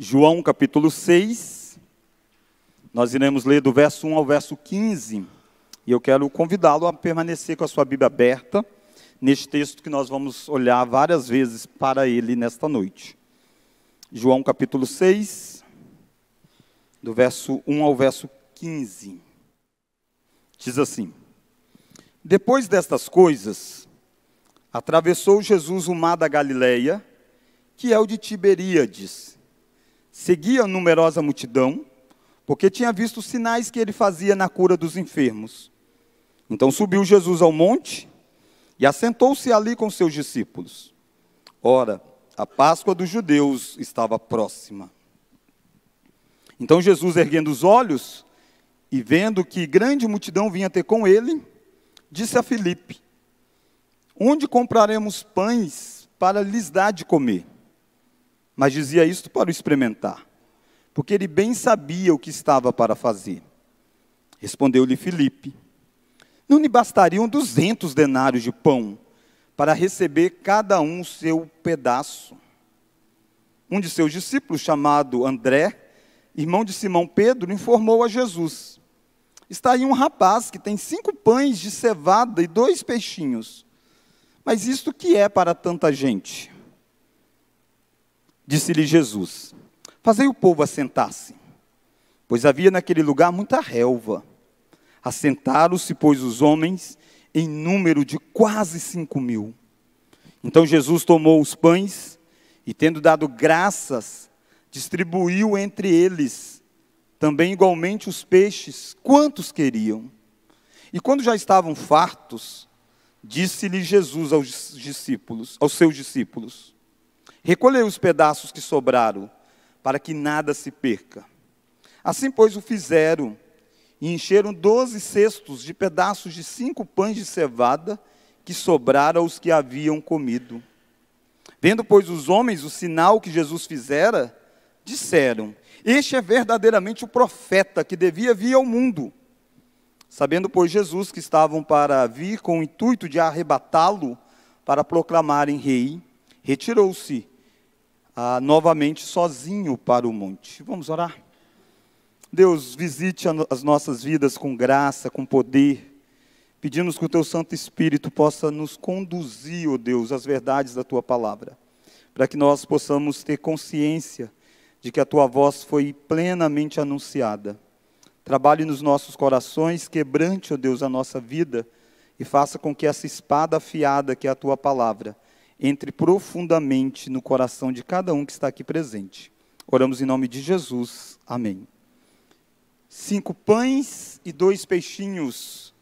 João capítulo 6. Nós iremos ler do verso 1 ao verso 15. E eu quero convidá-lo a permanecer com a sua Bíblia aberta neste texto que nós vamos olhar várias vezes para ele nesta noite. João capítulo 6, do verso 1 ao verso 15. Diz assim: Depois destas coisas, atravessou Jesus o mar da Galileia, que é o de Tiberíades. Seguia a numerosa multidão, porque tinha visto os sinais que ele fazia na cura dos enfermos. Então subiu Jesus ao monte e assentou-se ali com seus discípulos. Ora, a Páscoa dos judeus estava próxima. Então Jesus, erguendo os olhos e vendo que grande multidão vinha ter com ele, disse a Filipe: Onde compraremos pães para lhes dar de comer? mas dizia isto para o experimentar, porque ele bem sabia o que estava para fazer. Respondeu-lhe Filipe: Não lhe bastariam duzentos denários de pão para receber cada um seu pedaço. Um de seus discípulos, chamado André, irmão de Simão Pedro, informou a Jesus: Está aí um rapaz que tem cinco pães de cevada e dois peixinhos. Mas isto que é para tanta gente? Disse-lhe Jesus: Fazei o povo assentar-se, pois havia naquele lugar muita relva. Assentaram-se, pois, os homens, em número de quase cinco mil. Então Jesus tomou os pães e, tendo dado graças, distribuiu entre eles também igualmente os peixes, quantos queriam. E quando já estavam fartos, disse-lhe Jesus aos discípulos, aos seus discípulos: Recolheu os pedaços que sobraram, para que nada se perca. Assim, pois, o fizeram, e encheram doze cestos de pedaços de cinco pães de cevada, que sobraram aos que haviam comido. Vendo, pois, os homens o sinal que Jesus fizera, disseram: Este é verdadeiramente o profeta que devia vir ao mundo. Sabendo, pois, Jesus que estavam para vir com o intuito de arrebatá-lo para proclamarem rei, retirou-se ah, novamente sozinho para o monte. Vamos orar? Deus, visite as nossas vidas com graça, com poder. Pedimos que o Teu Santo Espírito possa nos conduzir, ó oh Deus, às verdades da Tua palavra, para que nós possamos ter consciência de que a Tua voz foi plenamente anunciada. Trabalhe nos nossos corações, quebrante, ó oh Deus, a nossa vida e faça com que essa espada afiada que é a Tua palavra entre profundamente no coração de cada um que está aqui presente. Oramos em nome de Jesus. Amém. Cinco pães e dois peixinhos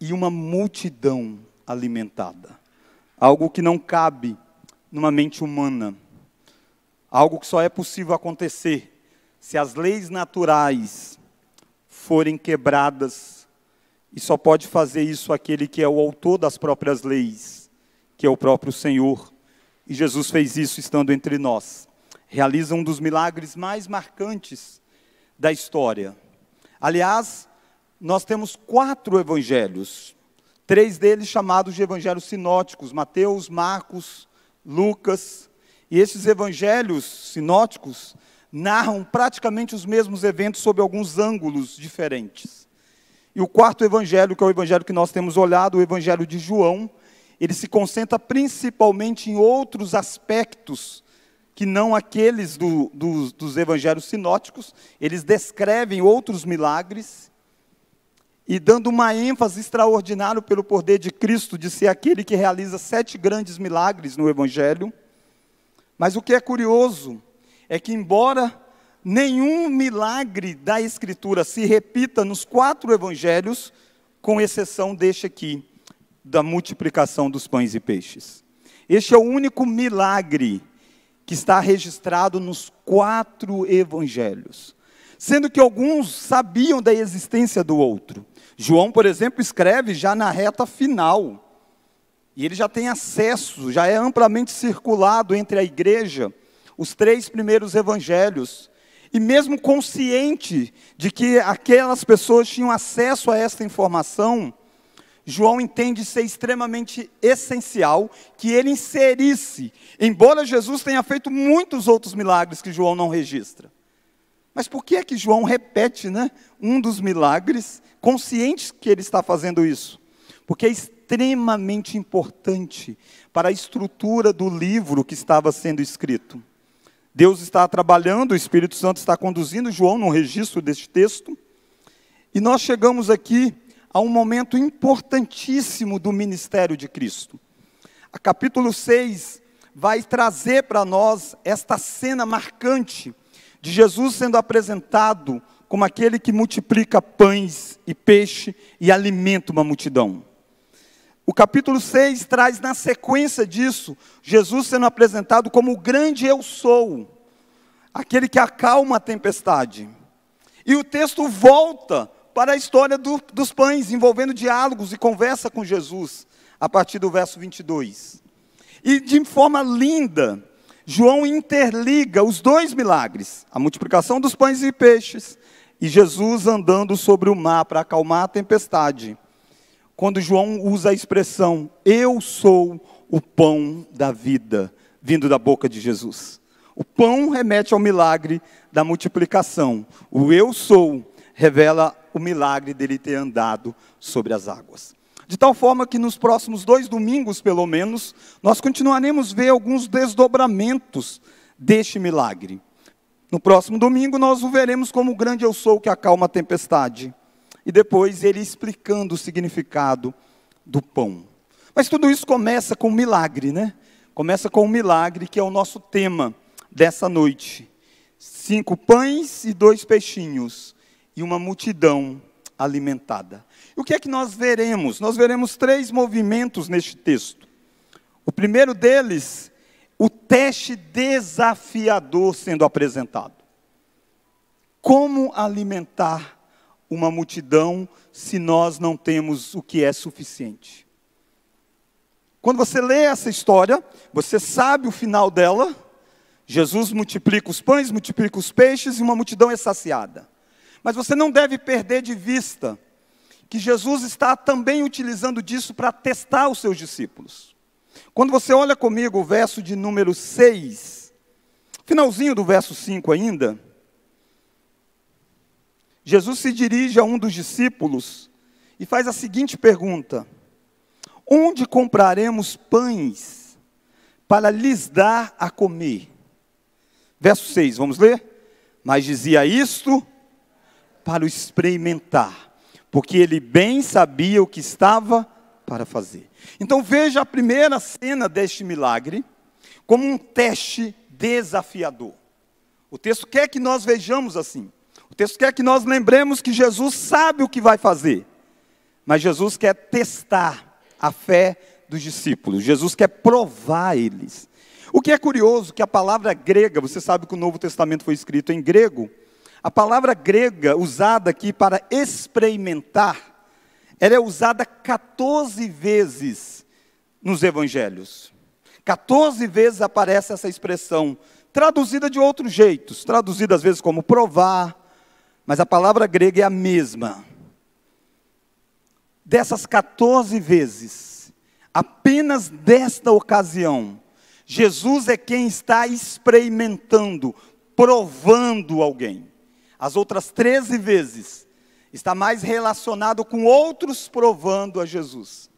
e uma multidão alimentada. Algo que não cabe numa mente humana. Algo que só é possível acontecer se as leis naturais forem quebradas. E só pode fazer isso aquele que é o autor das próprias leis que é o próprio Senhor. E Jesus fez isso estando entre nós. Realiza um dos milagres mais marcantes da história. Aliás, nós temos quatro evangelhos, três deles chamados de evangelhos sinóticos: Mateus, Marcos, Lucas. E esses evangelhos sinóticos narram praticamente os mesmos eventos sob alguns ângulos diferentes. E o quarto evangelho, que é o evangelho que nós temos olhado, o evangelho de João, ele se concentra principalmente em outros aspectos que não aqueles do, dos, dos evangelhos sinóticos, eles descrevem outros milagres e dando uma ênfase extraordinária pelo poder de Cristo de ser aquele que realiza sete grandes milagres no Evangelho. Mas o que é curioso é que, embora nenhum milagre da Escritura se repita nos quatro Evangelhos, com exceção deste aqui, da multiplicação dos pães e peixes. Este é o único milagre que está registrado nos quatro evangelhos, sendo que alguns sabiam da existência do outro. João, por exemplo, escreve já na reta final, e ele já tem acesso, já é amplamente circulado entre a igreja, os três primeiros evangelhos. E mesmo consciente de que aquelas pessoas tinham acesso a esta informação, João entende ser extremamente essencial que ele inserisse, embora Jesus tenha feito muitos outros milagres que João não registra. Mas por que é que João repete né, um dos milagres, consciente que ele está fazendo isso? Porque é extremamente importante para a estrutura do livro que estava sendo escrito. Deus está trabalhando, o Espírito Santo está conduzindo João no registro deste texto. E nós chegamos aqui a um momento importantíssimo do ministério de Cristo. A capítulo 6 vai trazer para nós esta cena marcante de Jesus sendo apresentado como aquele que multiplica pães e peixe e alimenta uma multidão. O capítulo 6 traz na sequência disso Jesus sendo apresentado como o grande eu sou, aquele que acalma a tempestade. E o texto volta para a história do, dos pães, envolvendo diálogos e conversa com Jesus, a partir do verso 22. E de forma linda, João interliga os dois milagres, a multiplicação dos pães e peixes, e Jesus andando sobre o mar para acalmar a tempestade. Quando João usa a expressão, eu sou o pão da vida, vindo da boca de Jesus. O pão remete ao milagre da multiplicação. O eu sou revela o milagre dele ter andado sobre as águas. De tal forma que nos próximos dois domingos, pelo menos, nós continuaremos a ver alguns desdobramentos deste milagre. No próximo domingo, nós o veremos como o grande eu sou que acalma a tempestade. E depois ele explicando o significado do pão. Mas tudo isso começa com um milagre, né? Começa com um milagre que é o nosso tema dessa noite. Cinco pães e dois peixinhos e uma multidão alimentada. E o que é que nós veremos? Nós veremos três movimentos neste texto. O primeiro deles, o teste desafiador sendo apresentado. Como alimentar uma multidão se nós não temos o que é suficiente? Quando você lê essa história, você sabe o final dela. Jesus multiplica os pães, multiplica os peixes e uma multidão é saciada. Mas você não deve perder de vista que Jesus está também utilizando disso para testar os seus discípulos. Quando você olha comigo o verso de número 6, finalzinho do verso 5 ainda, Jesus se dirige a um dos discípulos e faz a seguinte pergunta: Onde compraremos pães para lhes dar a comer? Verso 6, vamos ler? Mas dizia isto para o experimentar, porque ele bem sabia o que estava para fazer. Então veja a primeira cena deste milagre como um teste desafiador. O texto quer que nós vejamos assim. O texto quer que nós lembremos que Jesus sabe o que vai fazer. Mas Jesus quer testar a fé dos discípulos. Jesus quer provar eles. O que é curioso que a palavra grega, você sabe que o Novo Testamento foi escrito em grego, a palavra grega usada aqui para experimentar, ela é usada 14 vezes nos evangelhos. 14 vezes aparece essa expressão, traduzida de outros jeitos, traduzida às vezes como provar, mas a palavra grega é a mesma. Dessas 14 vezes, apenas desta ocasião, Jesus é quem está experimentando, provando alguém. As outras 13 vezes está mais relacionado com outros provando a Jesus.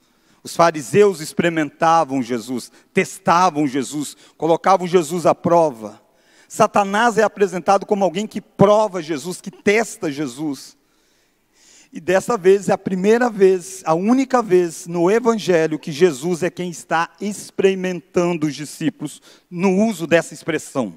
Os fariseus experimentavam Jesus, testavam Jesus, colocavam Jesus à prova. Satanás é apresentado como alguém que prova Jesus, que testa Jesus. E dessa vez é a primeira vez, a única vez no Evangelho que Jesus é quem está experimentando os discípulos no uso dessa expressão.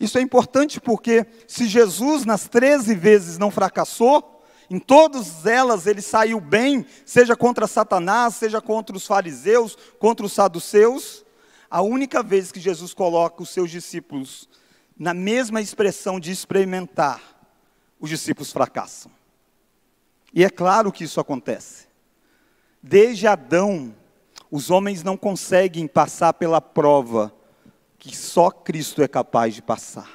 Isso é importante porque se Jesus nas 13 vezes não fracassou, em todas elas ele saiu bem, seja contra Satanás, seja contra os fariseus, contra os saduceus. A única vez que Jesus coloca os seus discípulos na mesma expressão de experimentar, os discípulos fracassam. E é claro que isso acontece. Desde Adão, os homens não conseguem passar pela prova que só Cristo é capaz de passar.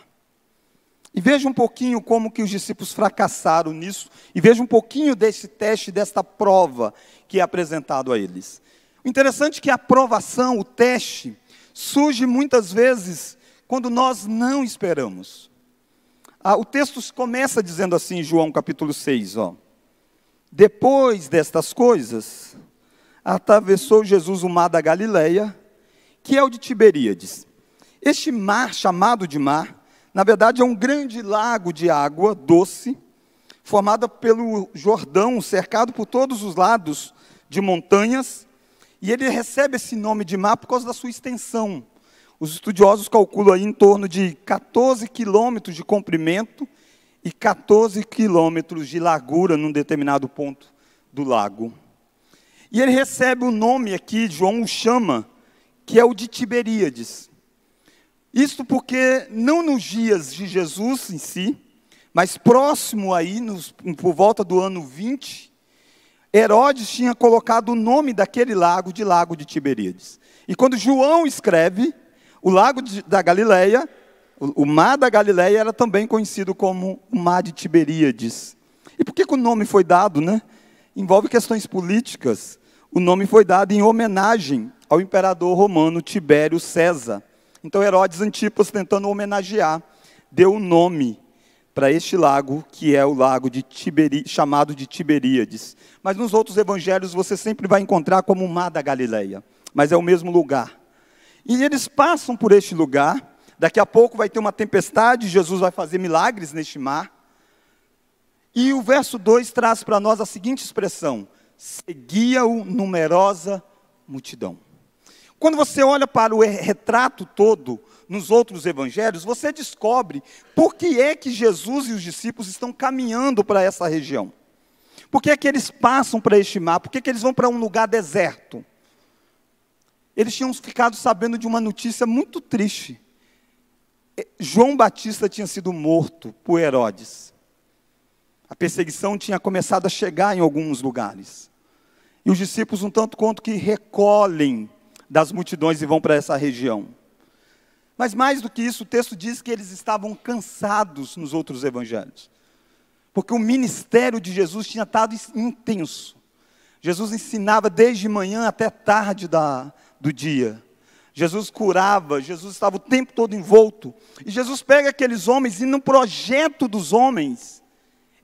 E veja um pouquinho como que os discípulos fracassaram nisso, e veja um pouquinho desse teste, desta prova que é apresentado a eles. O interessante é que a provação, o teste, surge muitas vezes quando nós não esperamos. Ah, o texto começa dizendo assim, em João capítulo 6, ó. Depois destas coisas, atravessou Jesus o mar da Galileia, que é o de Tiberíades. Este mar, chamado de mar, na verdade é um grande lago de água doce, formada pelo Jordão, cercado por todos os lados de montanhas, e ele recebe esse nome de mar por causa da sua extensão. Os estudiosos calculam aí em torno de 14 quilômetros de comprimento e 14 quilômetros de largura num determinado ponto do lago. E ele recebe o nome aqui, João o chama, que é o de Tiberíades. Isto porque, não nos dias de Jesus em si, mas próximo aí, nos, por volta do ano 20, Herodes tinha colocado o nome daquele lago de Lago de Tiberíades. E quando João escreve, o Lago de, da Galileia, o, o, Mar da Galileia era também conhecido como o Mar de Tiberíades. E por que, que o nome foi dado, né? Envolve questões políticas. O nome foi dado em homenagem ao imperador romano Tibério César então Herodes Antipas, tentando homenagear, deu o nome para este lago, que é o lago de Tiberi, chamado de Tiberíades. Mas nos outros evangelhos você sempre vai encontrar como o Mar da Galileia, mas é o mesmo lugar. E eles passam por este lugar, daqui a pouco vai ter uma tempestade, Jesus vai fazer milagres neste mar. E o verso 2 traz para nós a seguinte expressão: seguia-o numerosa multidão. Quando você olha para o retrato todo nos outros evangelhos, você descobre por que é que Jesus e os discípulos estão caminhando para essa região. Por que é que eles passam para este mar? Por que é que eles vão para um lugar deserto? Eles tinham ficado sabendo de uma notícia muito triste. João Batista tinha sido morto por Herodes. A perseguição tinha começado a chegar em alguns lugares. E os discípulos, um tanto quanto que recolhem das multidões e vão para essa região. Mas mais do que isso, o texto diz que eles estavam cansados nos outros evangelhos. Porque o ministério de Jesus tinha estado intenso. Jesus ensinava desde manhã até tarde da, do dia. Jesus curava, Jesus estava o tempo todo envolto. E Jesus pega aqueles homens e, no projeto dos homens,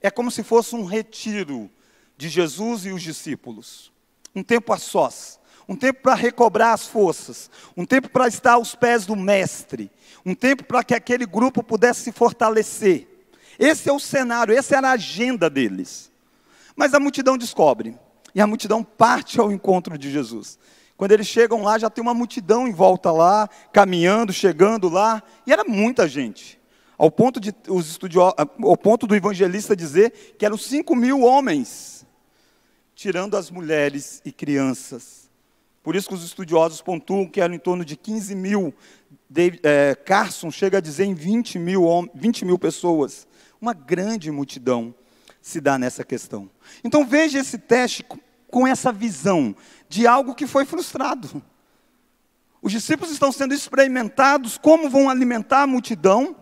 é como se fosse um retiro de Jesus e os discípulos. Um tempo a sós, um tempo para recobrar as forças, um tempo para estar aos pés do Mestre, um tempo para que aquele grupo pudesse se fortalecer. Esse é o cenário, essa era a agenda deles. Mas a multidão descobre, e a multidão parte ao encontro de Jesus. Quando eles chegam lá, já tem uma multidão em volta lá, caminhando, chegando lá, e era muita gente. Ao ponto, de, os estudios, ao ponto do evangelista dizer que eram 5 mil homens, tirando as mulheres e crianças. Por isso que os estudiosos pontuam que eram em torno de 15 mil. De, é, Carson chega a dizer em 20 mil, 20 mil pessoas. Uma grande multidão se dá nessa questão. Então veja esse teste com essa visão de algo que foi frustrado. Os discípulos estão sendo experimentados como vão alimentar a multidão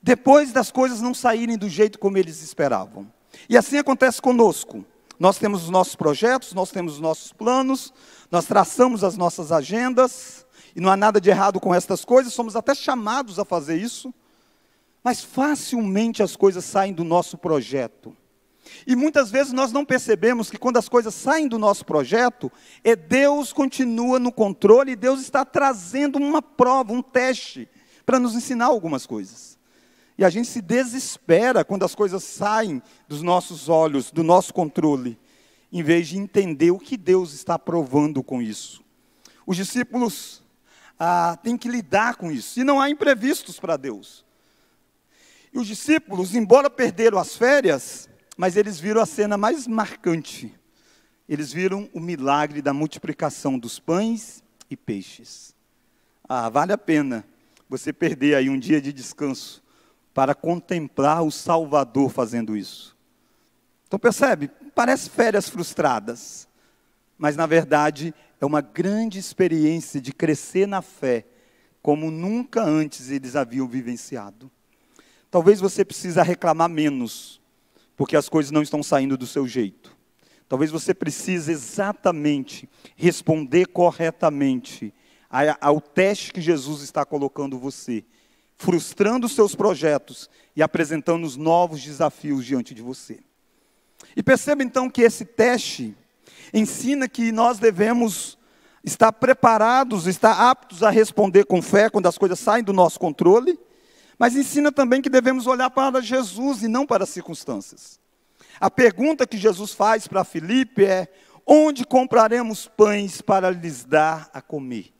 depois das coisas não saírem do jeito como eles esperavam. E assim acontece conosco. Nós temos os nossos projetos, nós temos os nossos planos, nós traçamos as nossas agendas, e não há nada de errado com estas coisas, somos até chamados a fazer isso, mas facilmente as coisas saem do nosso projeto. E muitas vezes nós não percebemos que quando as coisas saem do nosso projeto, é Deus continua no controle e Deus está trazendo uma prova, um teste, para nos ensinar algumas coisas. E a gente se desespera quando as coisas saem dos nossos olhos, do nosso controle, em vez de entender o que Deus está provando com isso. Os discípulos ah, têm que lidar com isso, e não há imprevistos para Deus. E os discípulos, embora perderam as férias, mas eles viram a cena mais marcante. Eles viram o milagre da multiplicação dos pães e peixes. Ah, vale a pena você perder aí um dia de descanso para contemplar o Salvador fazendo isso. Então percebe? Parece férias frustradas, mas na verdade é uma grande experiência de crescer na fé, como nunca antes eles haviam vivenciado. Talvez você precisa reclamar menos, porque as coisas não estão saindo do seu jeito. Talvez você precise exatamente responder corretamente ao teste que Jesus está colocando você frustrando seus projetos e apresentando os novos desafios diante de você. E perceba então que esse teste ensina que nós devemos estar preparados, estar aptos a responder com fé quando as coisas saem do nosso controle, mas ensina também que devemos olhar para Jesus e não para as circunstâncias. A pergunta que Jesus faz para Filipe é: onde compraremos pães para lhes dar a comer?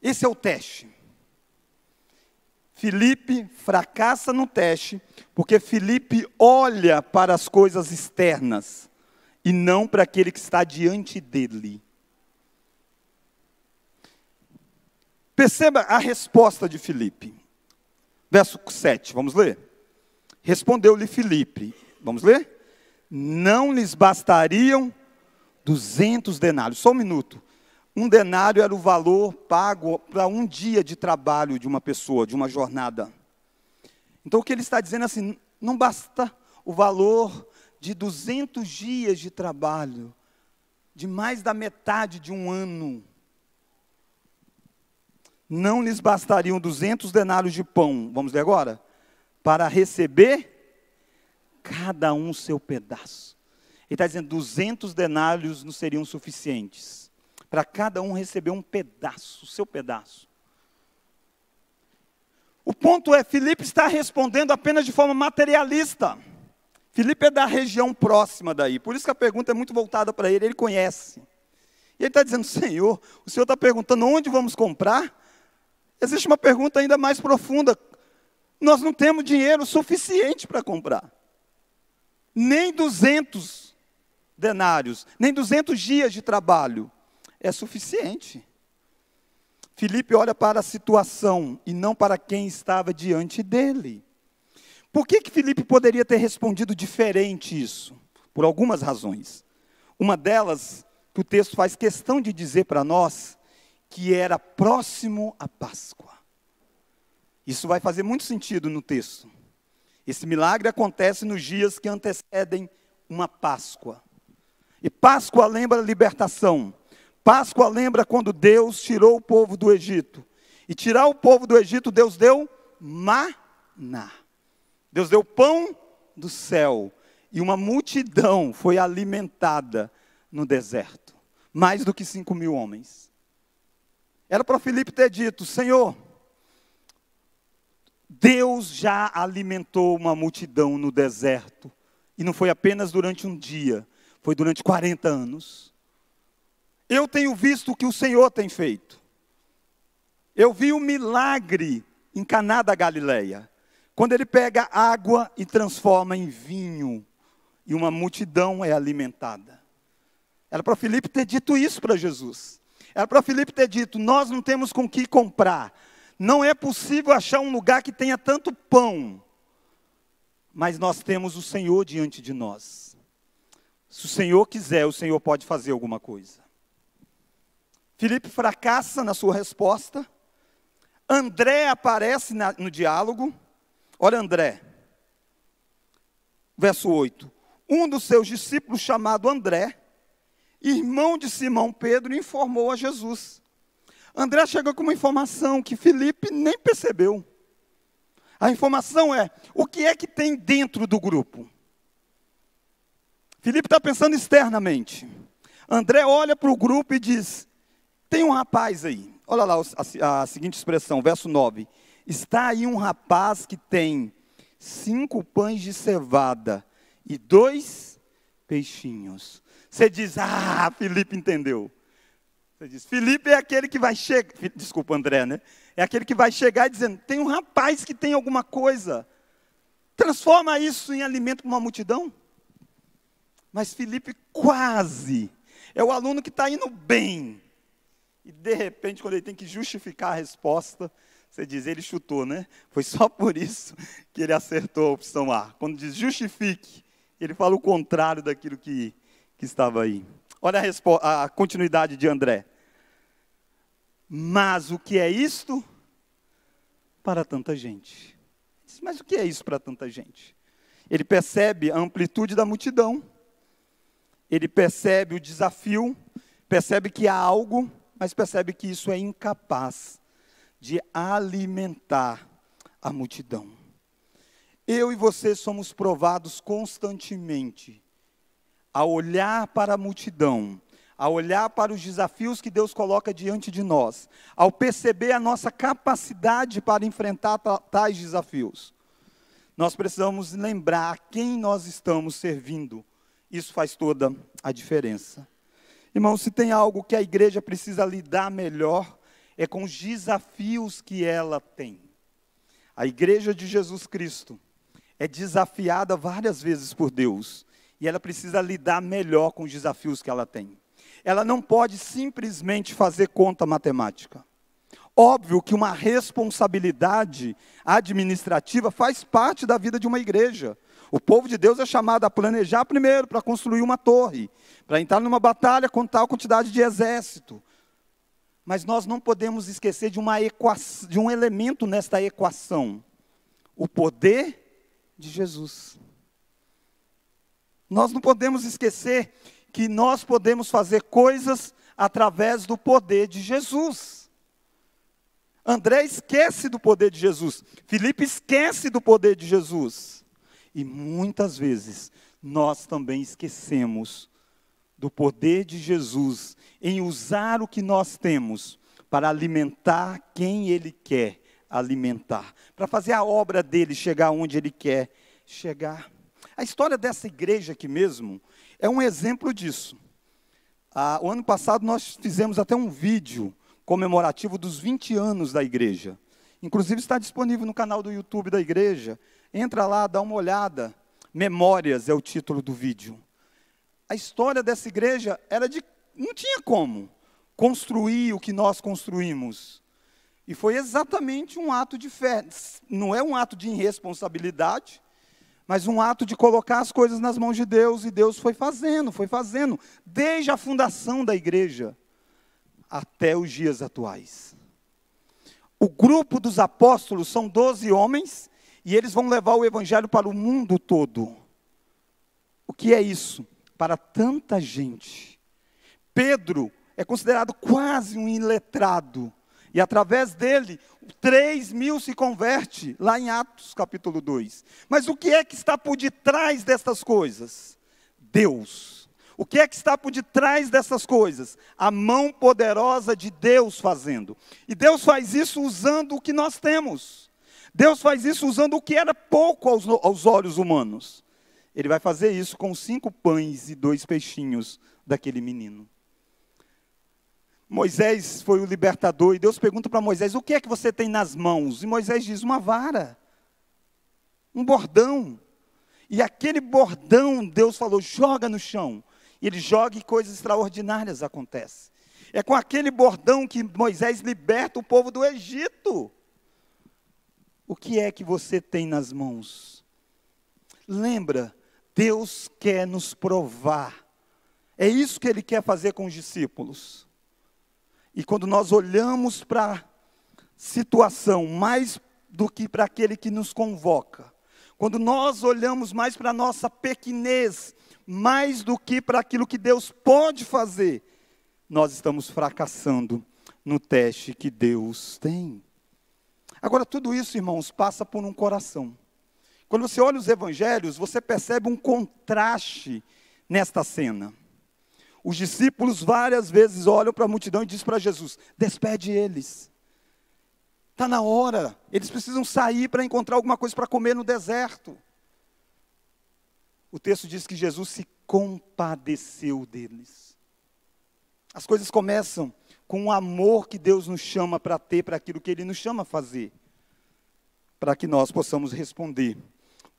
Esse é o teste. Felipe fracassa no teste, porque Felipe olha para as coisas externas e não para aquele que está diante dele. Perceba a resposta de Felipe. Verso 7, vamos ler? Respondeu-lhe Felipe, vamos ler? Não lhes bastariam duzentos denários. Só um minuto. Um denário era o valor pago para um dia de trabalho de uma pessoa, de uma jornada. Então o que ele está dizendo é assim, não basta o valor de 200 dias de trabalho, de mais da metade de um ano. Não lhes bastariam 200 denários de pão, vamos ver agora? Para receber cada um seu pedaço. Ele está dizendo: 200 denários não seriam suficientes para cada um receber um pedaço, o seu pedaço. O ponto é, Felipe está respondendo apenas de forma materialista. Felipe é da região próxima daí, por isso que a pergunta é muito voltada para ele, ele conhece. E ele está dizendo, Senhor, o Senhor está perguntando onde vamos comprar? Existe uma pergunta ainda mais profunda. Nós não temos dinheiro suficiente para comprar. Nem 200 denários, nem 200 dias de trabalho é suficiente. Filipe olha para a situação e não para quem estava diante dele. Por que, que Felipe poderia ter respondido diferente isso? Por algumas razões. Uma delas, que o texto faz questão de dizer para nós, que era próximo à Páscoa. Isso vai fazer muito sentido no texto. Esse milagre acontece nos dias que antecedem uma Páscoa. E Páscoa lembra libertação. Páscoa lembra quando Deus tirou o povo do Egito. E tirar o povo do Egito, Deus deu maná. Deus deu pão do céu. E uma multidão foi alimentada no deserto. Mais do que cinco mil homens. Era para Filipe ter dito: Senhor, Deus já alimentou uma multidão no deserto. E não foi apenas durante um dia, foi durante 40 anos. Eu tenho visto o que o Senhor tem feito. Eu vi o um milagre em Caná da Galileia, quando ele pega água e transforma em vinho, e uma multidão é alimentada. Era para Filipe ter dito isso para Jesus. Era para Filipe ter dito: Nós não temos com que comprar. Não é possível achar um lugar que tenha tanto pão. Mas nós temos o Senhor diante de nós. Se o Senhor quiser, o Senhor pode fazer alguma coisa. Filipe fracassa na sua resposta. André aparece na, no diálogo. Olha André, verso 8. Um dos seus discípulos, chamado André, irmão de Simão Pedro, informou a Jesus. André chega com uma informação que Felipe nem percebeu. A informação é: o que é que tem dentro do grupo? Felipe está pensando externamente. André olha para o grupo e diz: tem um rapaz aí, olha lá a, a seguinte expressão, verso 9: Está aí um rapaz que tem cinco pães de cevada e dois peixinhos. Você diz, ah, Felipe entendeu. Você diz, Felipe é aquele que vai chegar, desculpa André, né? É aquele que vai chegar dizendo, tem um rapaz que tem alguma coisa. Transforma isso em alimento para uma multidão. Mas Felipe quase é o aluno que está indo bem e de repente, quando ele tem que justificar a resposta, você diz, ele chutou, né? Foi só por isso que ele acertou a opção A. Quando diz justifique, ele fala o contrário daquilo que, que estava aí. Olha a, a continuidade de André. Mas o que é isto para tanta gente? Mas o que é isso para tanta gente? Ele percebe a amplitude da multidão, ele percebe o desafio, percebe que há algo mas percebe que isso é incapaz de alimentar a multidão. Eu e você somos provados constantemente a olhar para a multidão, a olhar para os desafios que Deus coloca diante de nós, ao perceber a nossa capacidade para enfrentar tais desafios. Nós precisamos lembrar a quem nós estamos servindo. Isso faz toda a diferença. Irmão, se tem algo que a igreja precisa lidar melhor, é com os desafios que ela tem. A igreja de Jesus Cristo é desafiada várias vezes por Deus, e ela precisa lidar melhor com os desafios que ela tem. Ela não pode simplesmente fazer conta matemática. Óbvio que uma responsabilidade administrativa faz parte da vida de uma igreja. O povo de Deus é chamado a planejar primeiro para construir uma torre para entrar numa batalha com tal quantidade de exército. Mas nós não podemos esquecer de, uma equação, de um elemento nesta equação: o poder de Jesus. Nós não podemos esquecer que nós podemos fazer coisas através do poder de Jesus. André esquece do poder de Jesus. Felipe esquece do poder de Jesus. E muitas vezes nós também esquecemos do poder de Jesus em usar o que nós temos para alimentar quem Ele quer alimentar, para fazer a obra dele chegar onde Ele quer chegar. A história dessa igreja aqui mesmo é um exemplo disso. Ah, o ano passado nós fizemos até um vídeo comemorativo dos 20 anos da igreja. Inclusive está disponível no canal do YouTube da igreja. Entra lá, dá uma olhada. Memórias é o título do vídeo a história dessa igreja era de. não tinha como construir o que nós construímos. E foi exatamente um ato de fé. Não é um ato de irresponsabilidade, mas um ato de colocar as coisas nas mãos de Deus. E Deus foi fazendo, foi fazendo, desde a fundação da igreja até os dias atuais. O grupo dos apóstolos são 12 homens e eles vão levar o evangelho para o mundo todo. O que é isso? para tanta gente. Pedro é considerado quase um iletrado, e através dele, 3 mil se converte, lá em Atos capítulo 2. Mas o que é que está por detrás dessas coisas? Deus. O que é que está por detrás dessas coisas? A mão poderosa de Deus fazendo. E Deus faz isso usando o que nós temos. Deus faz isso usando o que era pouco aos, aos olhos humanos. Ele vai fazer isso com cinco pães e dois peixinhos daquele menino. Moisés foi o libertador e Deus pergunta para Moisés: O que é que você tem nas mãos? E Moisés diz: Uma vara, um bordão. E aquele bordão, Deus falou: Joga no chão. E ele joga e coisas extraordinárias acontecem. É com aquele bordão que Moisés liberta o povo do Egito. O que é que você tem nas mãos? Lembra Deus quer nos provar. É isso que Ele quer fazer com os discípulos. E quando nós olhamos para a situação, mais do que para aquele que nos convoca, quando nós olhamos mais para a nossa pequenez, mais do que para aquilo que Deus pode fazer, nós estamos fracassando no teste que Deus tem. Agora, tudo isso, irmãos, passa por um coração. Quando você olha os evangelhos, você percebe um contraste nesta cena. Os discípulos várias vezes olham para a multidão e dizem para Jesus: despede eles. Está na hora, eles precisam sair para encontrar alguma coisa para comer no deserto. O texto diz que Jesus se compadeceu deles. As coisas começam com o amor que Deus nos chama para ter, para aquilo que Ele nos chama a fazer, para que nós possamos responder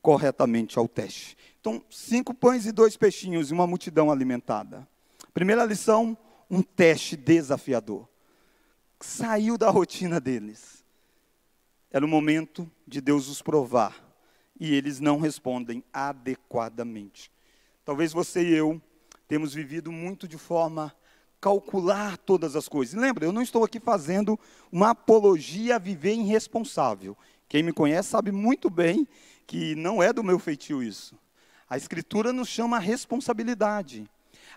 corretamente ao teste. Então, cinco pães e dois peixinhos e uma multidão alimentada. Primeira lição, um teste desafiador. Saiu da rotina deles. Era o momento de Deus os provar e eles não respondem adequadamente. Talvez você e eu temos vivido muito de forma calcular todas as coisas. Lembra, eu não estou aqui fazendo uma apologia a viver irresponsável. Quem me conhece sabe muito bem que não é do meu feitio isso. A Escritura nos chama a responsabilidade.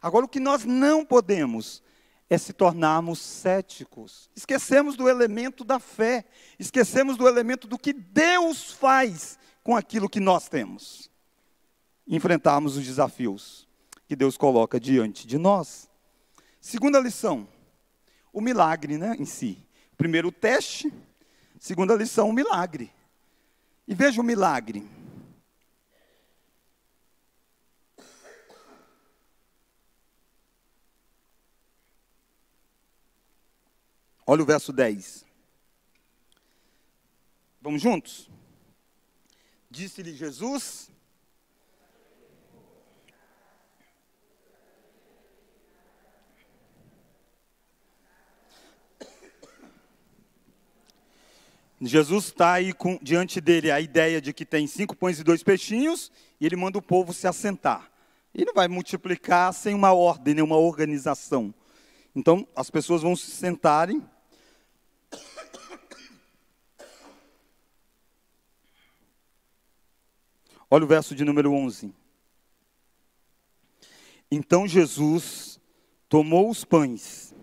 Agora, o que nós não podemos é se tornarmos céticos. Esquecemos do elemento da fé, esquecemos do elemento do que Deus faz com aquilo que nós temos. Enfrentarmos os desafios que Deus coloca diante de nós. Segunda lição, o milagre né, em si. Primeiro, o teste. Segunda lição, o milagre. E veja o milagre. Olha o verso 10. Vamos juntos? Disse-lhe Jesus: Jesus está aí com, diante dele a ideia de que tem cinco pães e dois peixinhos, e ele manda o povo se assentar. E não vai multiplicar sem uma ordem, uma organização. Então, as pessoas vão se sentarem. Olha o verso de número 11. Então Jesus tomou os pães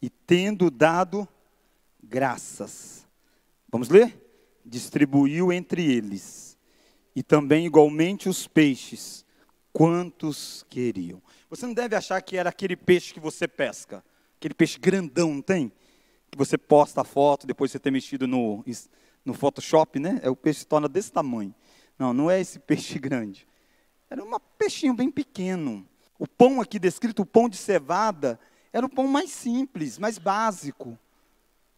e, tendo dado graças, Vamos ler? Distribuiu entre eles, e também igualmente os peixes, quantos queriam. Você não deve achar que era aquele peixe que você pesca, aquele peixe grandão, não tem? Que você posta a foto depois de você ter mexido no, no Photoshop, né? É o peixe se torna desse tamanho. Não, não é esse peixe grande. Era um peixinho bem pequeno. O pão aqui descrito, o pão de cevada, era o pão mais simples, mais básico.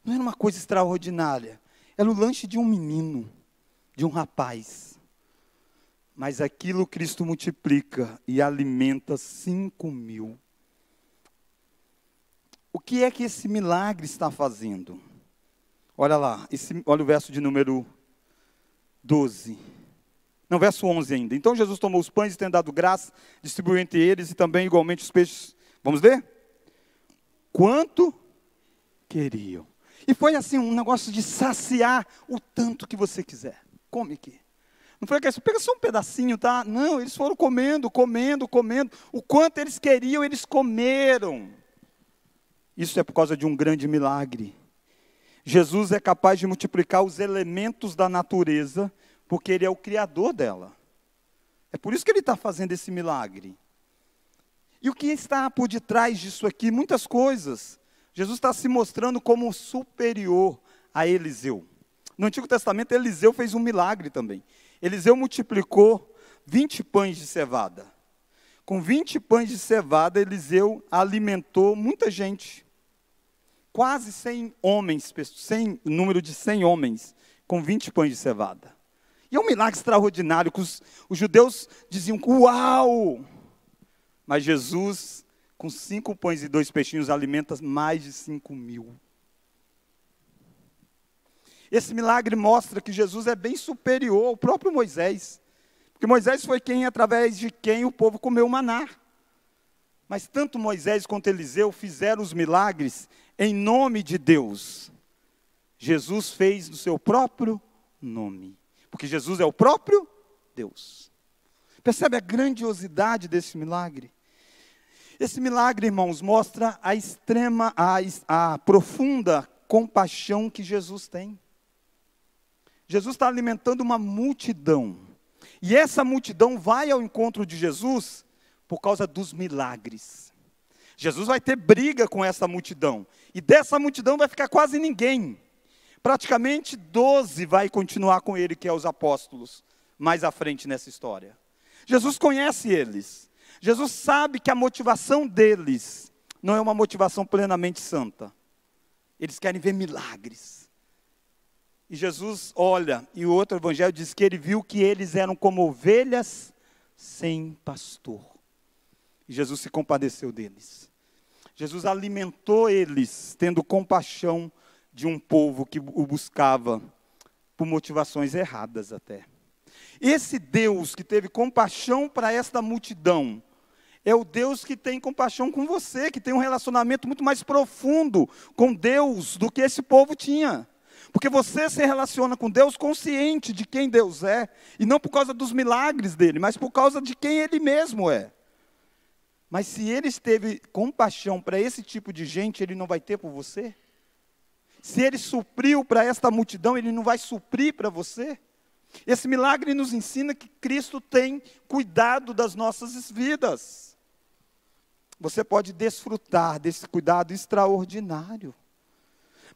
Não era uma coisa extraordinária. Era o lanche de um menino, de um rapaz. Mas aquilo Cristo multiplica e alimenta cinco mil. O que é que esse milagre está fazendo? Olha lá, esse, olha o verso de número 12. Não, verso 11 ainda. Então Jesus tomou os pães e, tendo dado graça, distribuiu entre eles e também igualmente os peixes. Vamos ver? Quanto queriam. E foi assim, um negócio de saciar o tanto que você quiser. Come aqui. Não foi aquela pega só um pedacinho, tá? Não, eles foram comendo, comendo, comendo. O quanto eles queriam, eles comeram. Isso é por causa de um grande milagre. Jesus é capaz de multiplicar os elementos da natureza, porque Ele é o Criador dela. É por isso que Ele está fazendo esse milagre. E o que está por detrás disso aqui? Muitas coisas. Jesus está se mostrando como superior a Eliseu. No Antigo Testamento, Eliseu fez um milagre também. Eliseu multiplicou 20 pães de cevada. Com 20 pães de cevada, Eliseu alimentou muita gente. Quase 100 homens, 100, número de 100 homens, com 20 pães de cevada. E é um milagre extraordinário, que os, os judeus diziam, uau! Mas Jesus com cinco pães e dois peixinhos alimenta mais de cinco mil. Esse milagre mostra que Jesus é bem superior ao próprio Moisés. Porque Moisés foi quem, através de quem o povo comeu maná. Mas tanto Moisés quanto Eliseu fizeram os milagres em nome de Deus. Jesus fez no seu próprio nome. Porque Jesus é o próprio Deus. Percebe a grandiosidade desse milagre? Esse milagre, irmãos, mostra a extrema, a, a profunda compaixão que Jesus tem. Jesus está alimentando uma multidão. E essa multidão vai ao encontro de Jesus por causa dos milagres. Jesus vai ter briga com essa multidão. E dessa multidão vai ficar quase ninguém. Praticamente 12 vai continuar com ele, que é os apóstolos, mais à frente nessa história. Jesus conhece eles. Jesus sabe que a motivação deles não é uma motivação plenamente santa. Eles querem ver milagres. E Jesus olha, e o outro evangelho diz que ele viu que eles eram como ovelhas sem pastor. E Jesus se compadeceu deles. Jesus alimentou eles, tendo compaixão de um povo que o buscava por motivações erradas até. Esse Deus que teve compaixão para esta multidão, é o Deus que tem compaixão com você, que tem um relacionamento muito mais profundo com Deus do que esse povo tinha. Porque você se relaciona com Deus consciente de quem Deus é, e não por causa dos milagres dele, mas por causa de quem ele mesmo é. Mas se ele esteve compaixão para esse tipo de gente, ele não vai ter por você? Se ele supriu para esta multidão, ele não vai suprir para você? Esse milagre nos ensina que Cristo tem cuidado das nossas vidas. Você pode desfrutar desse cuidado extraordinário.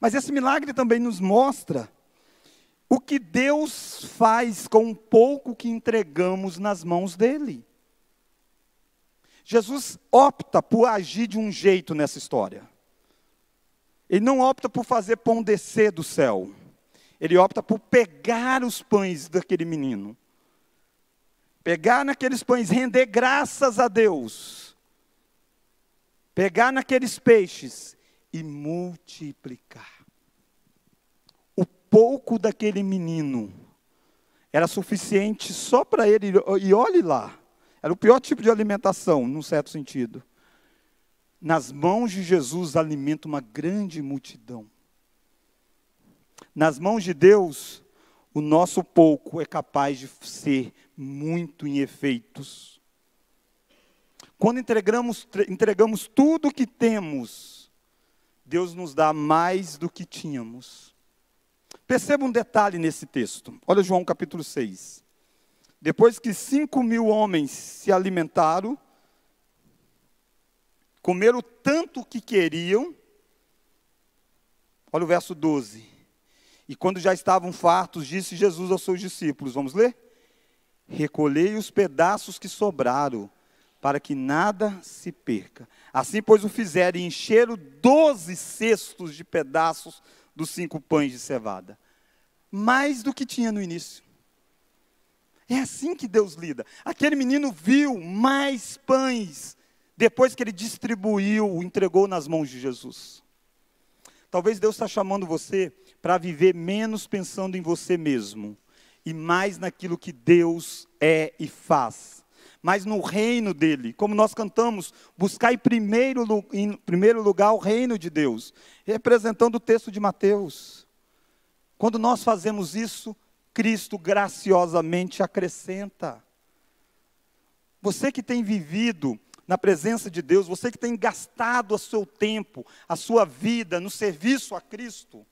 Mas esse milagre também nos mostra o que Deus faz com o pouco que entregamos nas mãos dele. Jesus opta por agir de um jeito nessa história. Ele não opta por fazer pão descer do céu. Ele opta por pegar os pães daquele menino. Pegar naqueles pães, render graças a Deus pegar naqueles peixes e multiplicar. O pouco daquele menino era suficiente só para ele, e olhe lá, era o pior tipo de alimentação, num certo sentido. Nas mãos de Jesus alimenta uma grande multidão. Nas mãos de Deus, o nosso pouco é capaz de ser muito em efeitos. Quando entregamos, entregamos tudo o que temos, Deus nos dá mais do que tínhamos. Perceba um detalhe nesse texto. Olha João capítulo 6. Depois que cinco mil homens se alimentaram, comeram tanto que queriam. Olha o verso 12. E quando já estavam fartos, disse Jesus aos seus discípulos: Vamos ler? Recolhei os pedaços que sobraram para que nada se perca. Assim, pois, o fizeram e encheram doze cestos de pedaços dos cinco pães de cevada. Mais do que tinha no início. É assim que Deus lida. Aquele menino viu mais pães depois que ele distribuiu, entregou nas mãos de Jesus. Talvez Deus está chamando você para viver menos pensando em você mesmo e mais naquilo que Deus é e faz mas no reino dele. Como nós cantamos, buscar em primeiro, em primeiro lugar o reino de Deus, representando o texto de Mateus. Quando nós fazemos isso, Cristo graciosamente acrescenta. Você que tem vivido na presença de Deus, você que tem gastado o seu tempo, a sua vida no serviço a Cristo,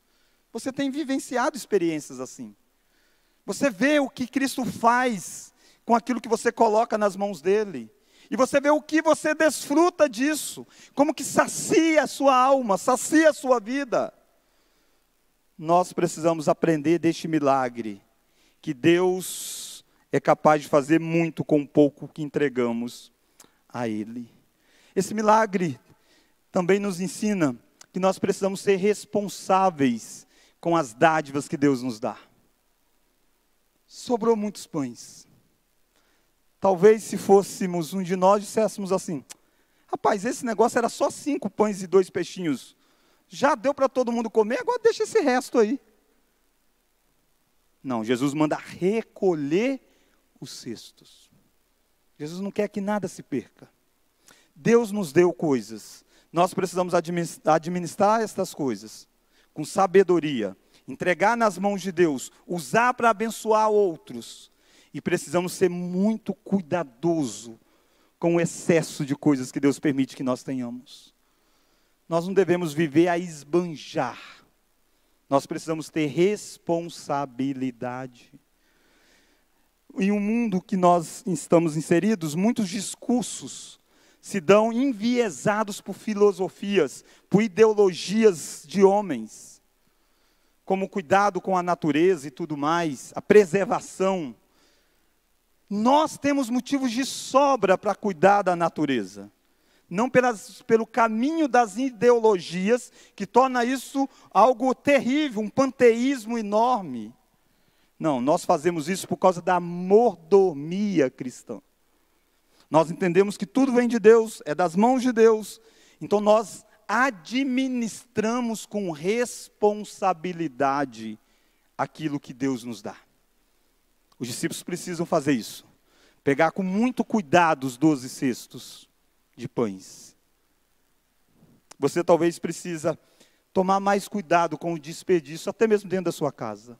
você tem vivenciado experiências assim. Você vê o que Cristo faz com aquilo que você coloca nas mãos dele. E você vê o que você desfruta disso, como que sacia a sua alma, sacia a sua vida. Nós precisamos aprender deste milagre, que Deus é capaz de fazer muito com o pouco que entregamos a Ele. Esse milagre também nos ensina que nós precisamos ser responsáveis com as dádivas que Deus nos dá. Sobrou muitos pães. Talvez se fôssemos um de nós, disséssemos assim: rapaz, esse negócio era só cinco pães e dois peixinhos. Já deu para todo mundo comer, agora deixa esse resto aí. Não, Jesus manda recolher os cestos. Jesus não quer que nada se perca. Deus nos deu coisas. Nós precisamos administrar estas coisas com sabedoria, entregar nas mãos de Deus, usar para abençoar outros e precisamos ser muito cuidadoso com o excesso de coisas que Deus permite que nós tenhamos. Nós não devemos viver a esbanjar. Nós precisamos ter responsabilidade. Em um mundo que nós estamos inseridos, muitos discursos se dão enviesados por filosofias, por ideologias de homens, como cuidado com a natureza e tudo mais, a preservação nós temos motivos de sobra para cuidar da natureza. Não pelas, pelo caminho das ideologias, que torna isso algo terrível, um panteísmo enorme. Não, nós fazemos isso por causa da mordomia cristã. Nós entendemos que tudo vem de Deus, é das mãos de Deus. Então nós administramos com responsabilidade aquilo que Deus nos dá. Os discípulos precisam fazer isso. Pegar com muito cuidado os doze cestos de pães. Você talvez precisa tomar mais cuidado com o desperdício, até mesmo dentro da sua casa.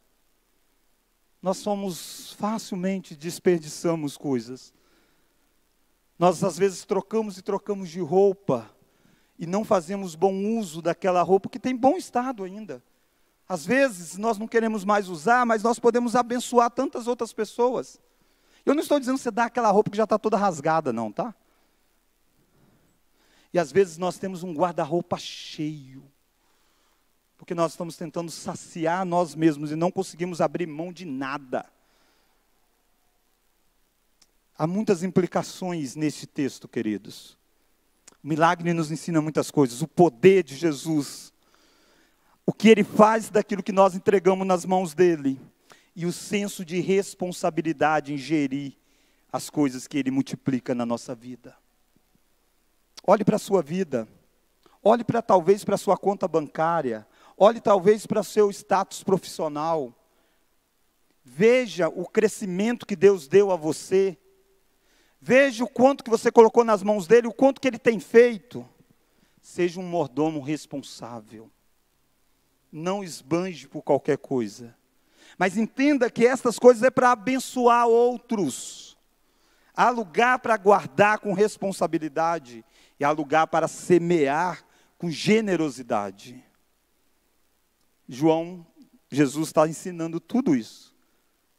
Nós somos facilmente desperdiçamos coisas. Nós às vezes trocamos e trocamos de roupa e não fazemos bom uso daquela roupa que tem bom estado ainda. Às vezes nós não queremos mais usar, mas nós podemos abençoar tantas outras pessoas. Eu não estou dizendo que você dá aquela roupa que já está toda rasgada, não, tá? E às vezes nós temos um guarda-roupa cheio, porque nós estamos tentando saciar nós mesmos e não conseguimos abrir mão de nada. Há muitas implicações neste texto, queridos. O milagre nos ensina muitas coisas. O poder de Jesus o que ele faz daquilo que nós entregamos nas mãos dele e o senso de responsabilidade em gerir as coisas que ele multiplica na nossa vida. Olhe para a sua vida, olhe para talvez para a sua conta bancária, olhe talvez para o seu status profissional. Veja o crescimento que Deus deu a você. Veja o quanto que você colocou nas mãos dele, o quanto que ele tem feito. Seja um mordomo responsável não esbanje por qualquer coisa. Mas entenda que estas coisas é para abençoar outros. Há lugar para guardar com responsabilidade e há lugar para semear com generosidade. João, Jesus está ensinando tudo isso.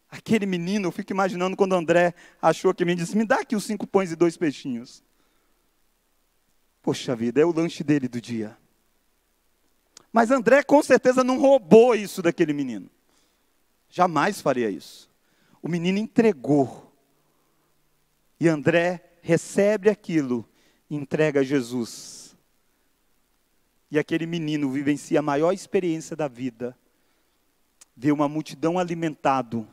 Aquele menino, eu fico imaginando quando André achou que me disse: me dá aqui os cinco pães e dois peixinhos. Poxa vida, é o lanche dele do dia. Mas André com certeza não roubou isso daquele menino. Jamais faria isso. O menino entregou. E André recebe aquilo e entrega a Jesus. E aquele menino vivencia a maior experiência da vida. Vê uma multidão alimentado,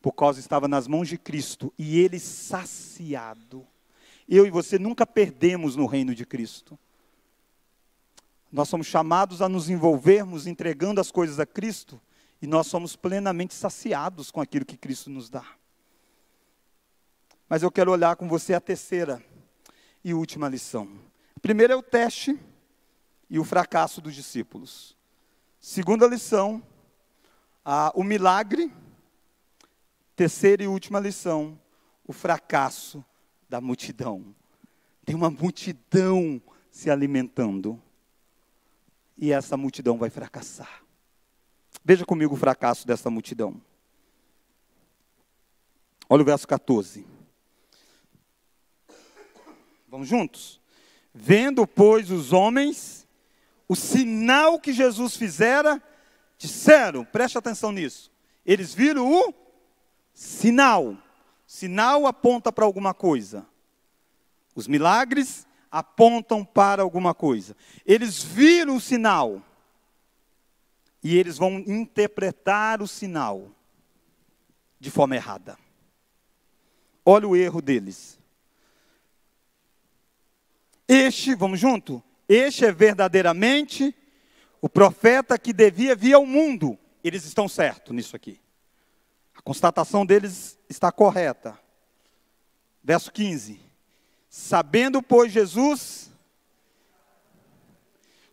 por causa estava nas mãos de Cristo, e ele saciado. Eu e você nunca perdemos no reino de Cristo. Nós somos chamados a nos envolvermos entregando as coisas a Cristo e nós somos plenamente saciados com aquilo que Cristo nos dá. Mas eu quero olhar com você a terceira e última lição. Primeiro é o teste e o fracasso dos discípulos. Segunda lição, o milagre. Terceira e última lição, o fracasso da multidão. Tem uma multidão se alimentando e essa multidão vai fracassar. Veja comigo o fracasso dessa multidão. Olha o verso 14. Vamos juntos? Vendo, pois, os homens o sinal que Jesus fizera, disseram, preste atenção nisso. Eles viram o sinal. Sinal aponta para alguma coisa. Os milagres apontam para alguma coisa. Eles viram o sinal e eles vão interpretar o sinal de forma errada. Olha o erro deles. Este, vamos junto? Este é verdadeiramente o profeta que devia vir ao mundo. Eles estão certos nisso aqui. A constatação deles está correta. Verso 15 Sabendo, pois, Jesus,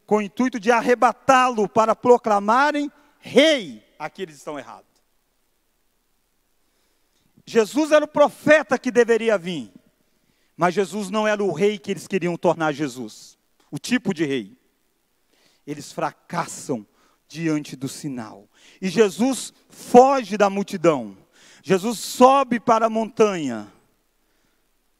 com o intuito de arrebatá-lo para proclamarem rei, aqui eles estão errados. Jesus era o profeta que deveria vir, mas Jesus não era o rei que eles queriam tornar Jesus, o tipo de rei. Eles fracassam diante do sinal. E Jesus foge da multidão. Jesus sobe para a montanha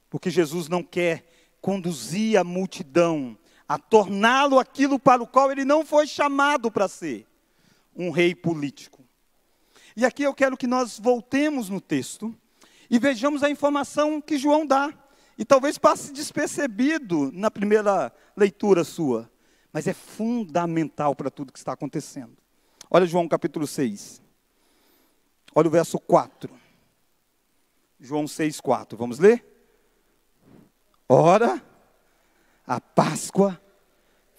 porque Jesus não quer conduzir a multidão a torná-lo aquilo para o qual ele não foi chamado para ser um rei político. E aqui eu quero que nós voltemos no texto e vejamos a informação que João dá. E talvez passe despercebido na primeira leitura sua, mas é fundamental para tudo que está acontecendo. Olha João capítulo 6. Olha o verso 4. João 6, 4. Vamos ler? Ora, a Páscoa,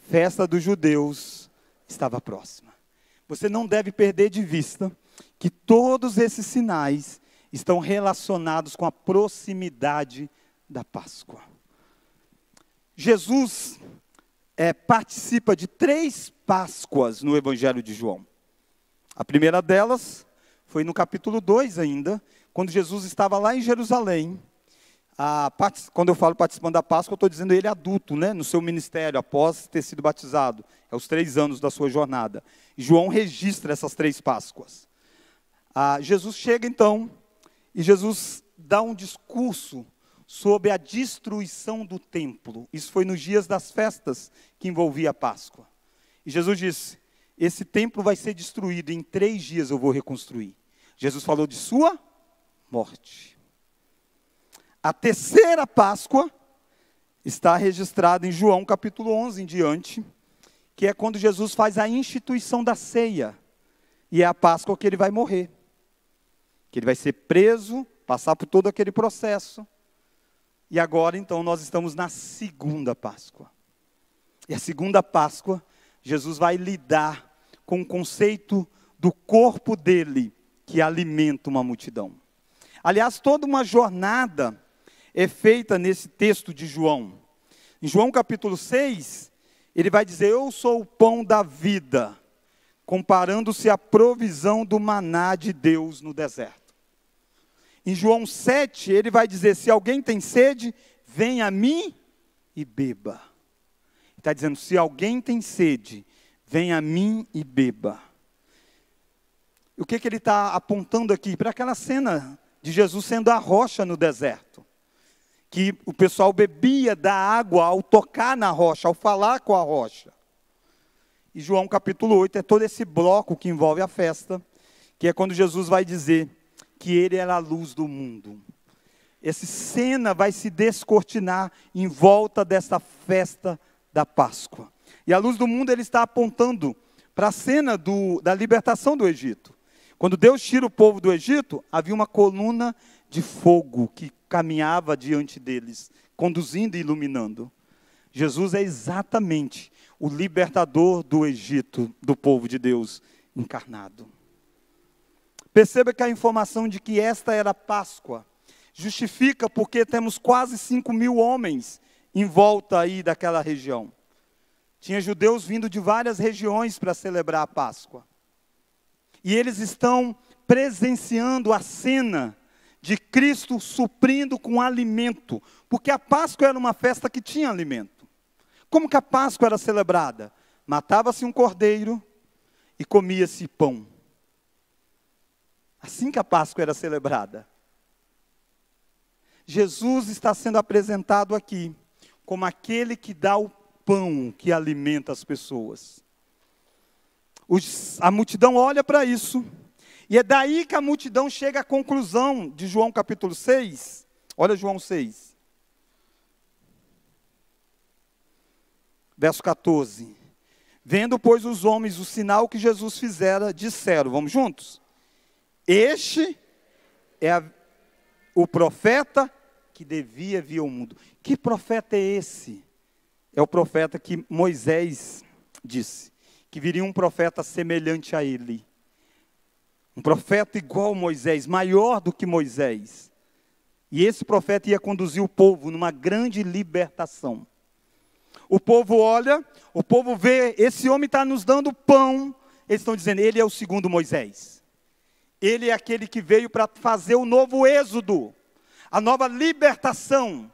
festa dos judeus, estava próxima. Você não deve perder de vista que todos esses sinais estão relacionados com a proximidade da Páscoa. Jesus é, participa de três Páscoas no Evangelho de João. A primeira delas foi no capítulo 2 ainda, quando Jesus estava lá em Jerusalém a, quando eu falo participando da Páscoa, eu estou dizendo ele adulto, né, no seu ministério, após ter sido batizado. É os três anos da sua jornada. E João registra essas três Páscoas. Ah, Jesus chega então, e Jesus dá um discurso sobre a destruição do templo. Isso foi nos dias das festas que envolvia a Páscoa. E Jesus disse: Esse templo vai ser destruído, em três dias eu vou reconstruir. Jesus falou de sua morte. A terceira Páscoa está registrada em João capítulo 11 em diante, que é quando Jesus faz a instituição da ceia. E é a Páscoa que ele vai morrer. Que ele vai ser preso, passar por todo aquele processo. E agora, então, nós estamos na segunda Páscoa. E a segunda Páscoa, Jesus vai lidar com o conceito do corpo dele que alimenta uma multidão. Aliás, toda uma jornada é feita nesse texto de João. Em João capítulo 6, ele vai dizer: Eu sou o pão da vida, comparando-se à provisão do maná de Deus no deserto. Em João 7, ele vai dizer: Se alguém tem sede, vem a mim e beba. Está dizendo: Se alguém tem sede, vem a mim e beba. O que, que ele está apontando aqui? Para aquela cena de Jesus sendo a rocha no deserto que o pessoal bebia da água ao tocar na rocha, ao falar com a rocha. E João capítulo 8 é todo esse bloco que envolve a festa, que é quando Jesus vai dizer que ele era a luz do mundo. Essa cena vai se descortinar em volta dessa festa da Páscoa. E a luz do mundo ele está apontando para a cena do, da libertação do Egito. Quando Deus tira o povo do Egito, havia uma coluna de fogo que caminhava diante deles, conduzindo e iluminando. Jesus é exatamente o libertador do Egito, do povo de Deus encarnado. Perceba que a informação de que esta era Páscoa justifica porque temos quase 5 mil homens em volta aí daquela região. Tinha judeus vindo de várias regiões para celebrar a Páscoa. E eles estão presenciando a cena de Cristo suprindo com alimento, porque a Páscoa era uma festa que tinha alimento. Como que a Páscoa era celebrada? Matava-se um cordeiro e comia-se pão. Assim que a Páscoa era celebrada. Jesus está sendo apresentado aqui como aquele que dá o pão que alimenta as pessoas. Os, a multidão olha para isso e é daí que a multidão chega à conclusão de João capítulo 6. Olha João 6. Verso 14. Vendo, pois, os homens o sinal que Jesus fizera, disseram: Vamos juntos? Este é a, o profeta que devia vir ao mundo. Que profeta é esse? É o profeta que Moisés disse, que viria um profeta semelhante a ele. Um profeta igual a Moisés, maior do que Moisés. E esse profeta ia conduzir o povo numa grande libertação. O povo olha, o povo vê, esse homem está nos dando pão. Eles estão dizendo, ele é o segundo Moisés. Ele é aquele que veio para fazer o novo êxodo, a nova libertação.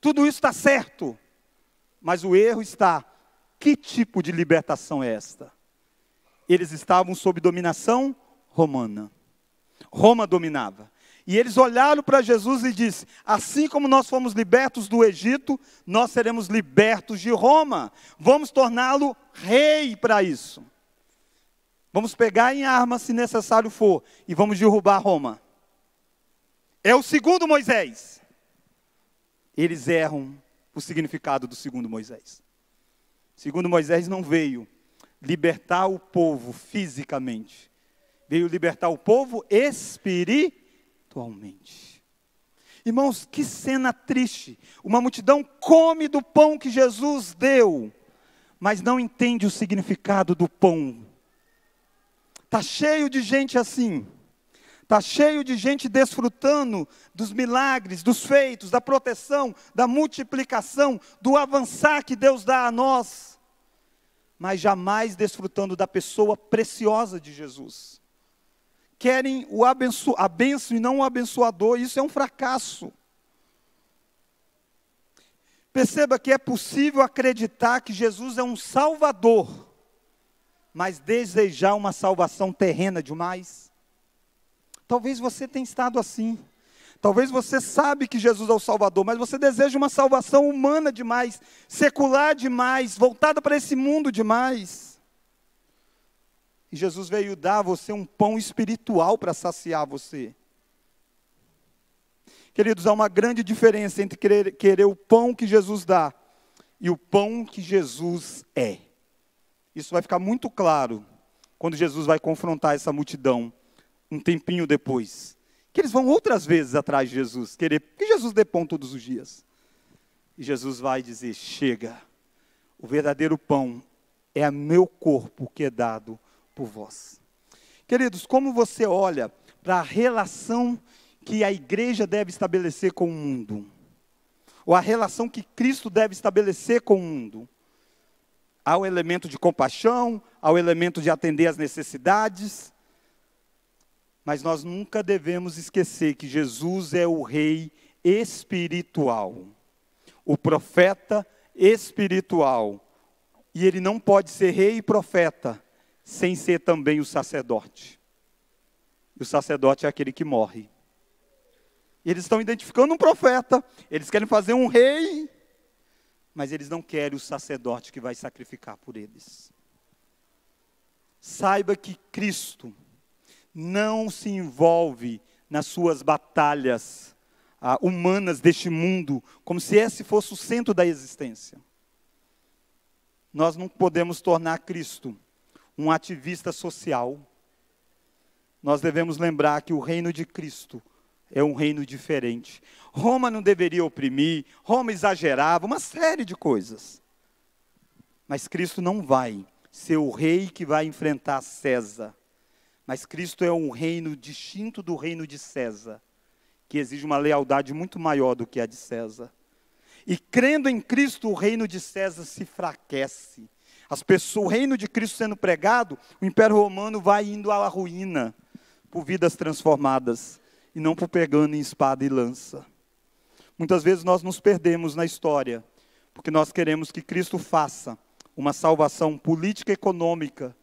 Tudo isso está certo. Mas o erro está: que tipo de libertação é esta? eles estavam sob dominação romana. Roma dominava. E eles olharam para Jesus e disse: Assim como nós fomos libertos do Egito, nós seremos libertos de Roma. Vamos torná-lo rei para isso. Vamos pegar em armas, se necessário for, e vamos derrubar Roma. É o segundo Moisés. Eles erram o significado do segundo Moisés. Segundo Moisés não veio libertar o povo fisicamente, veio libertar o povo espiritualmente. Irmãos, que cena triste! Uma multidão come do pão que Jesus deu, mas não entende o significado do pão. Está cheio de gente assim. Está cheio de gente desfrutando dos milagres, dos feitos, da proteção, da multiplicação, do avançar que Deus dá a nós mas jamais desfrutando da pessoa preciosa de Jesus. Querem o abenço, a benção e não o abençoador, isso é um fracasso. Perceba que é possível acreditar que Jesus é um salvador, mas desejar uma salvação terrena demais. Talvez você tenha estado assim. Talvez você sabe que Jesus é o Salvador, mas você deseja uma salvação humana demais, secular demais, voltada para esse mundo demais. E Jesus veio dar a você um pão espiritual para saciar você. Queridos, há uma grande diferença entre querer, querer o pão que Jesus dá e o pão que Jesus é. Isso vai ficar muito claro quando Jesus vai confrontar essa multidão um tempinho depois que eles vão outras vezes atrás de Jesus, querer que Jesus dê pão todos os dias. E Jesus vai dizer: Chega, o verdadeiro pão é meu corpo que é dado por vós. Queridos, como você olha para a relação que a igreja deve estabelecer com o mundo, ou a relação que Cristo deve estabelecer com o mundo? Há o elemento de compaixão, há o elemento de atender às necessidades, mas nós nunca devemos esquecer que Jesus é o rei espiritual, o profeta espiritual. E ele não pode ser rei e profeta sem ser também o sacerdote. E o sacerdote é aquele que morre. E eles estão identificando um profeta, eles querem fazer um rei, mas eles não querem o sacerdote que vai sacrificar por eles. Saiba que Cristo não se envolve nas suas batalhas ah, humanas deste mundo, como se esse fosse o centro da existência. Nós não podemos tornar Cristo um ativista social. Nós devemos lembrar que o reino de Cristo é um reino diferente. Roma não deveria oprimir, Roma exagerava, uma série de coisas. Mas Cristo não vai ser o rei que vai enfrentar César. Mas Cristo é um reino distinto do reino de César, que exige uma lealdade muito maior do que a de César. E crendo em Cristo, o reino de César se fraquece. As pessoas, o reino de Cristo sendo pregado, o Império Romano vai indo à ruína por vidas transformadas e não por pegando em espada e lança. Muitas vezes nós nos perdemos na história, porque nós queremos que Cristo faça uma salvação política e econômica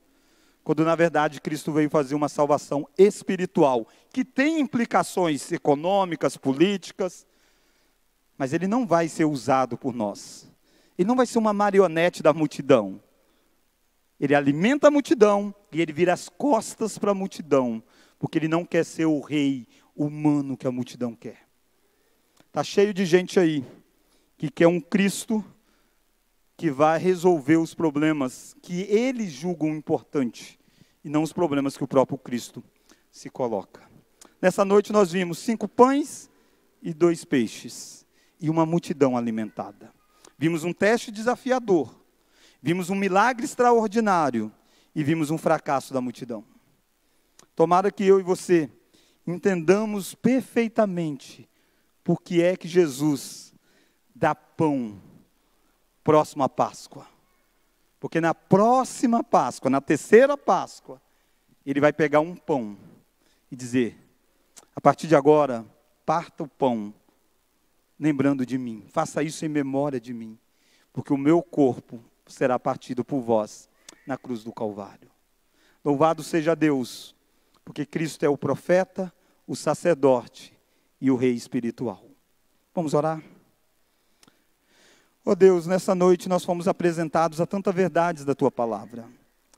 quando na verdade Cristo veio fazer uma salvação espiritual, que tem implicações econômicas, políticas, mas ele não vai ser usado por nós. Ele não vai ser uma marionete da multidão. Ele alimenta a multidão e ele vira as costas para a multidão, porque ele não quer ser o rei humano que a multidão quer. Está cheio de gente aí que quer um Cristo que vai resolver os problemas que eles julgam importantes e não os problemas que o próprio Cristo se coloca. Nessa noite nós vimos cinco pães e dois peixes e uma multidão alimentada. Vimos um teste desafiador, vimos um milagre extraordinário e vimos um fracasso da multidão. Tomara que eu e você entendamos perfeitamente por que é que Jesus dá pão próxima Páscoa. Porque na próxima Páscoa, na terceira Páscoa, ele vai pegar um pão e dizer: a partir de agora, parta o pão, lembrando de mim. Faça isso em memória de mim, porque o meu corpo será partido por vós na cruz do Calvário. Louvado seja Deus, porque Cristo é o profeta, o sacerdote e o rei espiritual. Vamos orar? Oh Deus, nessa noite nós fomos apresentados a tantas verdades da tua palavra.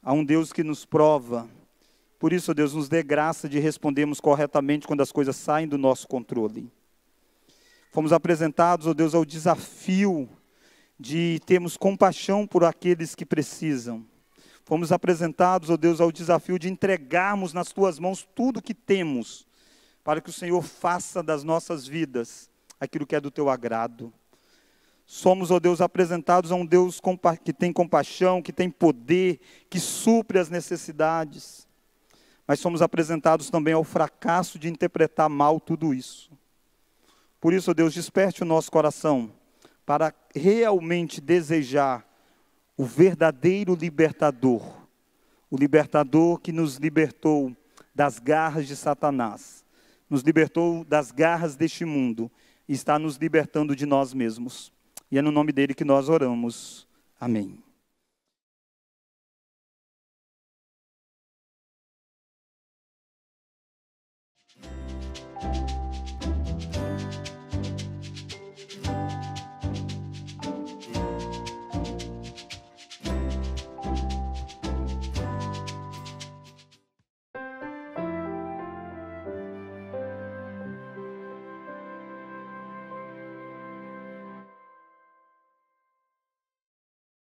A um Deus que nos prova. Por isso, oh Deus, nos dê graça de respondermos corretamente quando as coisas saem do nosso controle. Fomos apresentados, ó oh Deus, ao desafio de termos compaixão por aqueles que precisam. Fomos apresentados, ó oh Deus, ao desafio de entregarmos nas tuas mãos tudo o que temos, para que o Senhor faça das nossas vidas aquilo que é do teu agrado. Somos, ó Deus, apresentados a um Deus que tem compaixão, que tem poder, que supre as necessidades. Mas somos apresentados também ao fracasso de interpretar mal tudo isso. Por isso, oh Deus, desperte o nosso coração para realmente desejar o verdadeiro libertador, o libertador que nos libertou das garras de Satanás, nos libertou das garras deste mundo e está nos libertando de nós mesmos. E é no nome dele que nós oramos. Amém.